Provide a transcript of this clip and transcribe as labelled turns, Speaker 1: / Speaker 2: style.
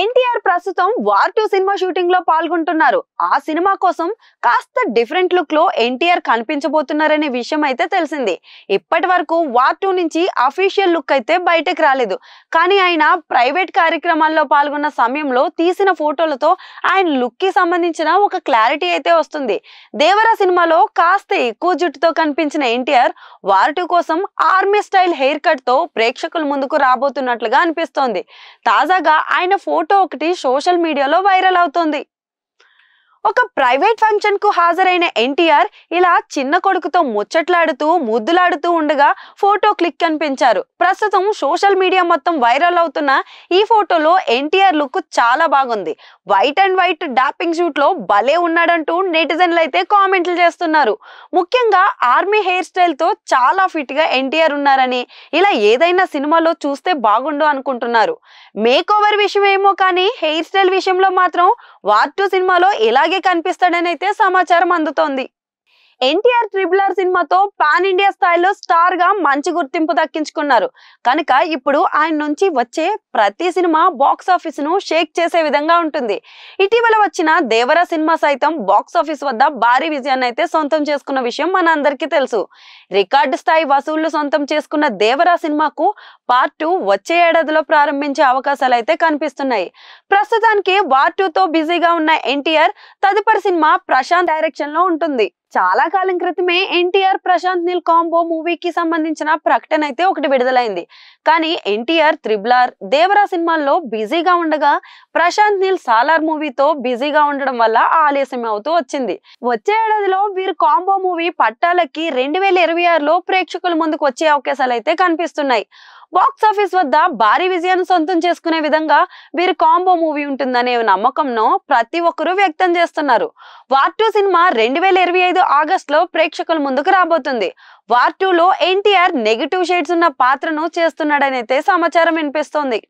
Speaker 1: ఎన్టీఆర్ ప్రస్తుతం war two cinema shooting లో పాల్గొంటున్నారు ఆ సినిమా కోసం కాస్త డిఫరెంట్ లుక్ లో ఎన్టీఆర్ కనిపించబోతున్నారనే విషయం అయితే తెలిసింది ఇప్పటి వరకు వార్ టూ నుంచి అఫీషియల్ లుక్ అయితే బయటకు రాలేదు కానీ ఆయన ప్రైవేట్ కార్యక్రమాల్లో పాల్గొన్న సమయంలో తీసిన ఫోటోలతో ఆయన లుక్ కి సంబంధించిన ఒక క్లారిటీ అయితే వస్తుంది దేవరా సినిమాలో కాస్త ఎక్కువ జుట్టుతో కనిపించిన ఎన్టీఆర్ వార్ టూ కోసం ఆర్మీ స్టైల్ హెయిర్ కట్ తో ప్రేక్షకుల ముందుకు రాబోతున్నట్లుగా అనిపిస్తోంది తాజాగా ఆయన ఫోన్ ఫోటో ఒకటి సోషల్ మీడియాలో వైరల్ అవుతోంది ఒక ప్రైవేట్ ఫంక్షన్ కు హాజరైన ఎన్టీఆర్ ఇలా చిన్న కొడుకుతో ముచ్చట్లాడుతూ ముద్దులాడుతూ ఉండగా ఫోటో క్లిక్ కనిపించారు ప్రస్తుతం సోషల్ మీడియా మొత్తం వైరల్ అవుతున్న ఈ ఫోటోలో ఎన్టీఆర్ లుక్ చాలా బాగుంది వైట్ అండ్ వైట్ డాపింగ్ షూట్ లో భలే ఉన్నాడంటూ నెటిజన్లు అయితే కామెంట్లు చేస్తున్నారు ముఖ్యంగా ఆర్మీ హెయిర్ స్టైల్ తో చాలా ఫిట్ గా ఎన్టీఆర్ ఉన్నారని ఇలా ఏదైనా సినిమాలో చూస్తే బాగుండు అనుకుంటున్నారు మేక్ ఓవర్ విషయం ఏమో కానీ హెయిర్ స్టైల్ విషయంలో మాత్రం వార్ టూ సినిమాలో ఎలా అలాగే అయితే సమాచారం అందుతోంది ఎన్టీఆర్ ట్రిపుల్ ఆర్ సినిమాతో పాన్ ఇండియా స్థాయిలో స్టార్ గా మంచి గుర్తింపు దక్కించుకున్నారు కనుక ఇప్పుడు ఆయన నుంచి వచ్చే ప్రతి సినిమా బాక్స్ ఆఫీస్ ను షేక్ చేసే విధంగా ఉంటుంది ఇటీవల వచ్చిన దేవరా సినిమా సైతం బాక్స్ ఆఫీస్ వద్ద భారీ విజయాన్ని అయితే సొంతం చేసుకున్న విషయం మన అందరికీ తెలుసు రికార్డు స్థాయి వసూళ్లు సొంతం చేసుకున్న దేవరా సినిమాకు పార్ట్ టూ వచ్చే ఏడాదిలో ప్రారంభించే అవకాశాలు అయితే కనిపిస్తున్నాయి ప్రస్తుతానికి వార్ టూతో బిజీగా ఉన్న ఎన్టీఆర్ తదుపరి సినిమా ప్రశాంత్ డైరెక్షన్ లో ఉంటుంది చాలా కాలం క్రితమే ఎన్టీఆర్ ప్రశాంత్ నీల్ కాంబో మూవీకి సంబంధించిన ప్రకటన అయితే ఒకటి విడుదలైంది కానీ ఎన్టీఆర్ త్రిబులార్ దేవరా సినిమాల్లో బిజీగా ఉండగా ప్రశాంత్ నీల్ సాలార్ మూవీతో బిజీగా ఉండడం వల్ల ఆలస్యం అవుతూ వచ్చింది వచ్చే ఏడాదిలో వీరు కాంబో మూవీ పట్టాలకి రెండు వేల ఇరవై ఆరులో ప్రేక్షకుల ముందుకు వచ్చే అవకాశాలు అయితే కనిపిస్తున్నాయి బాక్స్ ఆఫీస్ వద్ద భారీ విజయాన్ని సొంతం చేసుకునే విధంగా వీరి కాంబో మూవీ ఉంటుందనే నమ్మకంను ప్రతి ఒక్కరూ వ్యక్తం చేస్తున్నారు వార్ సినిమా రెండు వేల ఇరవై ఐదు ఐదు ఆగస్ట్ లో ప్రేక్షకుల ముందుకు రాబోతుంది వార్ టూ లో ఎన్టీఆర్ నెగిటివ్ షేడ్స్ ఉన్న పాత్రను చేస్తున్నాడనైతే సమాచారం వినిపిస్తోంది